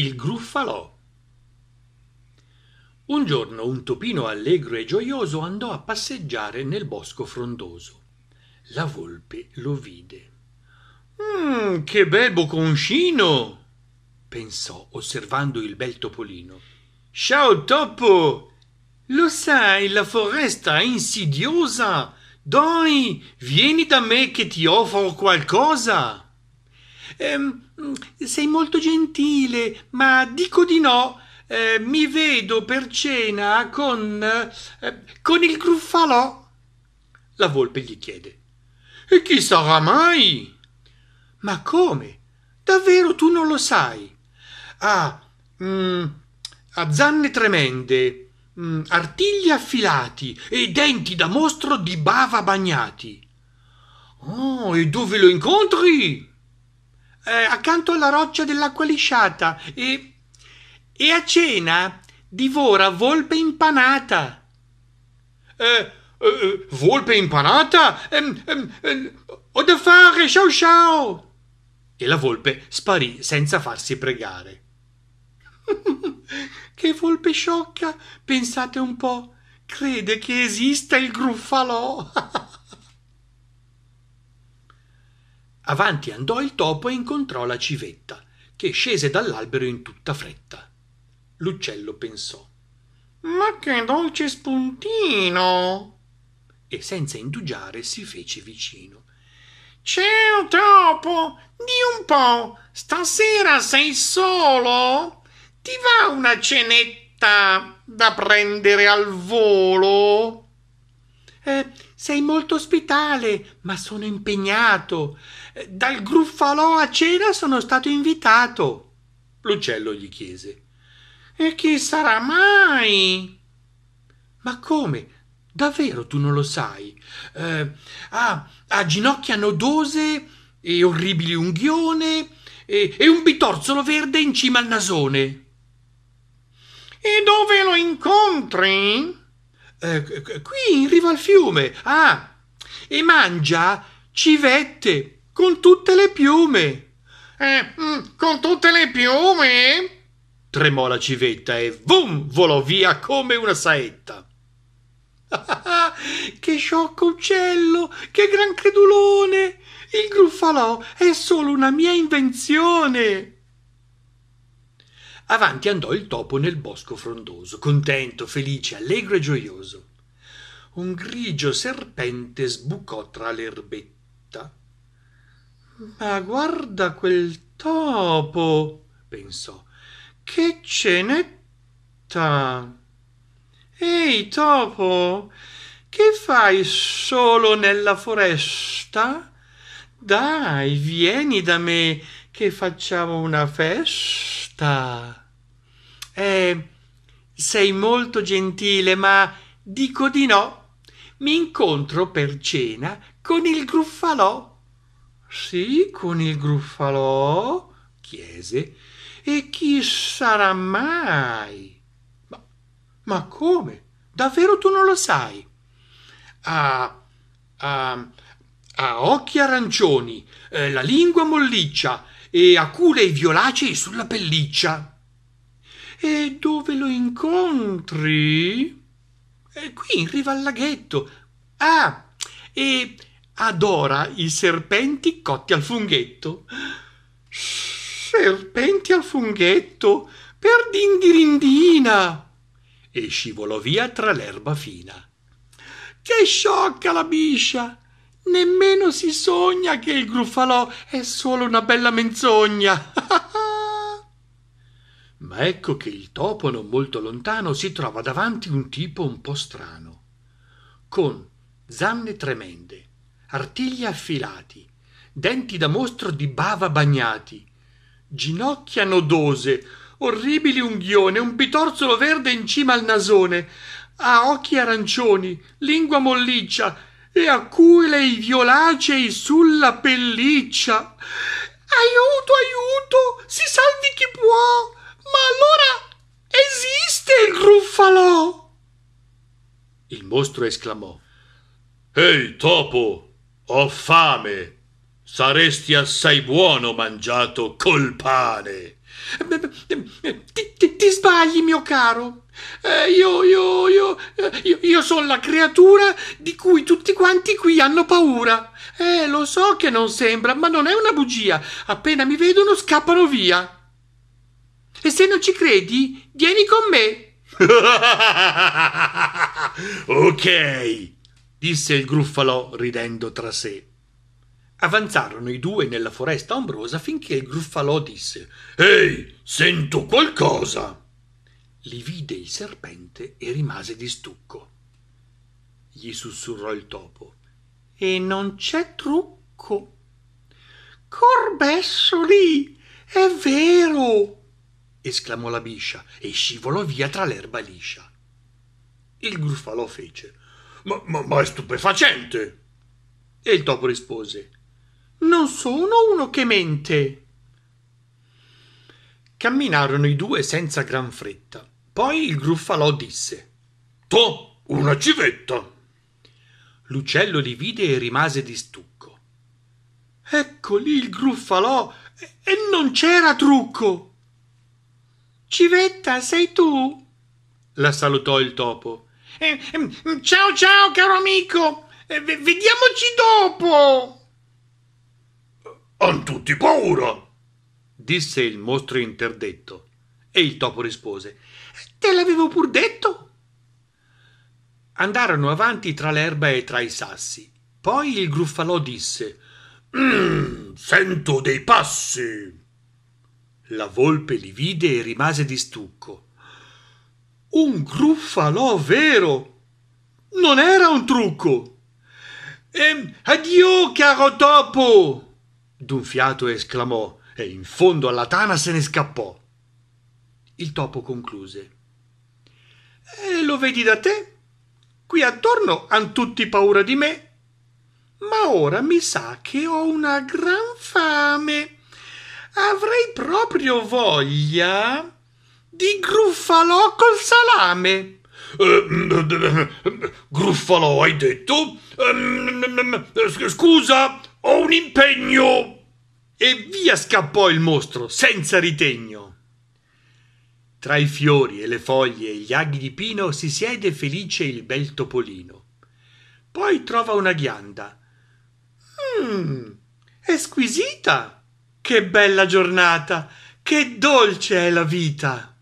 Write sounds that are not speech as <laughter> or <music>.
Il gruffalò un giorno un topino allegro e gioioso andò a passeggiare nel bosco frondoso. La volpe lo vide. Mm, che bel bocconcino! pensò, osservando il bel topolino. Ciao topo! Lo sai, la foresta è insidiosa. Dai, vieni da me che ti offro qualcosa eh, sei molto gentile, ma dico di no. Eh, mi vedo per cena con. Eh, con il gruffalò. La volpe gli chiede: E chi sarà mai? Ma come? Davvero tu non lo sai? Ah, mm, a zanne tremende, mm, artigli affilati e denti da mostro di bava bagnati. Oh, e dove lo incontri? eh, accanto alla roccia dell'acqua lisciata e, e a cena divora volpe impanata. Eh, eh, eh volpe impanata? Ehm, ehm, ehm, ho da fare, ciao ciao! E la volpe sparì senza farsi pregare. <laughs> che volpe sciocca! Pensate un po', crede che esista il gruffalò! <laughs> Avanti andò il topo e incontrò la civetta, che scese dall'albero in tutta fretta. L'uccello pensò Ma che dolce spuntino! E senza indugiare si fece vicino. Ciao topo, di un po', stasera sei solo? Ti va una cenetta da prendere al volo? Eh, sei molto ospitale, ma sono impegnato. Dal gruffalò a cena sono stato invitato. L'uccello gli chiese. E chi sarà mai? Ma come? Davvero tu non lo sai? Eh, ah, ha ginocchia nodose e orribili unghione e, e un bitorzolo verde in cima al nasone. E dove lo incontri? Eh, qui in riva al fiume. Ah, e mangia civette con tutte le piume. Eh, mm, con tutte le piume? Tremò la civetta e vum volò via come una saetta. <laughs> che sciocco uccello, che gran credulone! Il gruffalò è solo una mia invenzione. Avanti andò il topo nel bosco frondoso, contento, felice, allegro e gioioso. Un grigio serpente sbucò tra l'erbetta ma ah, guarda quel topo pensò che cenetta ehi topo che fai solo nella foresta dai vieni da me che facciamo una festa eh sei molto gentile ma dico di no Mi incontro per cena con il gruffalò sì, con il gruffalò? chiese. E chi sarà mai? Ma, ma come? Davvero tu non lo sai? Ha, ha, ha occhi arancioni, eh, la lingua molliccia e ha culei violacei sulla pelliccia. E dove lo incontri? Eh, qui, in riva al laghetto. Ah, e adora i serpenti cotti al funghetto. Serpenti al funghetto, per dindirindina! E scivolò via tra l'erba fina. Che sciocca la biscia! Nemmeno si sogna che il gruffalò è solo una bella menzogna. <laughs> Ma ecco che il topo non molto lontano si trova davanti un tipo un po strano, con zanne tremende, artigli affilati, denti da mostro di bava bagnati, ginocchia nodose, orribili unghione, un bitorzolo verde in cima al nasone, ha occhi arancioni, lingua molliccia e aculei violacei sulla pelliccia. Aiuto, aiuto, si salvi chi può, ma allora esiste il gruffalò. Il mostro esclamò. Ehi, topo, ho fame. Saresti assai buono mangiato col pane. Ti, ti, ti sbagli, mio caro. Eh, io, io, io, eh, io, io sono la creatura di cui tutti quanti qui hanno paura. Eh, lo so che non sembra, ma non è una bugia. Appena mi vedono scappano via. E se non ci credi, vieni con me. <laughs> ok disse il gruffalò ridendo tra sé. Avanzarono i due nella foresta ombrosa finché il gruffalò disse Ehi, sento qualcosa. Li vide il serpente e rimase di stucco. Gli sussurrò il topo. E non c'è trucco. Corbessoli, è vero! esclamò la biscia e scivolò via tra l'erba liscia. Il gruffalò fece ma, ma, ma è stupefacente! E il topo rispose Non sono uno che mente. Camminarono i due senza gran fretta. Poi il gruffalò disse To, una civetta! L'uccello li vide e rimase di stucco. Ecco lì il gruffalò e non c'era trucco. Civetta, sei tu? La salutò il topo. Eh, ehm, ciao ciao caro amico, eh, vediamoci dopo. Han tutti paura, disse il mostro interdetto e il topo rispose Te l'avevo pur detto. Andarono avanti tra l'erba e tra i sassi. Poi il gruffalò disse mm, Sento dei passi. La volpe li vide e rimase di stucco un gruffalò vero. Non era un trucco. Ehm, addio, caro topo! D'un fiato esclamò e in fondo alla tana se ne scappò. Il topo concluse. E eh, lo vedi da te? Qui attorno han tutti paura di me. Ma ora mi sa che ho una gran fame. Avrei proprio voglia di Gruffalo col salame. Eh, mm, Gruffalo, hai detto? Eh, mm, mm, eh, scusa, ho un impegno. E via scappò il mostro, senza ritegno. Tra i fiori e le foglie e gli aghi di pino si siede felice il bel topolino. Poi trova una ghianda. Mmm, è squisita! Che bella giornata! Che dolce è la vita!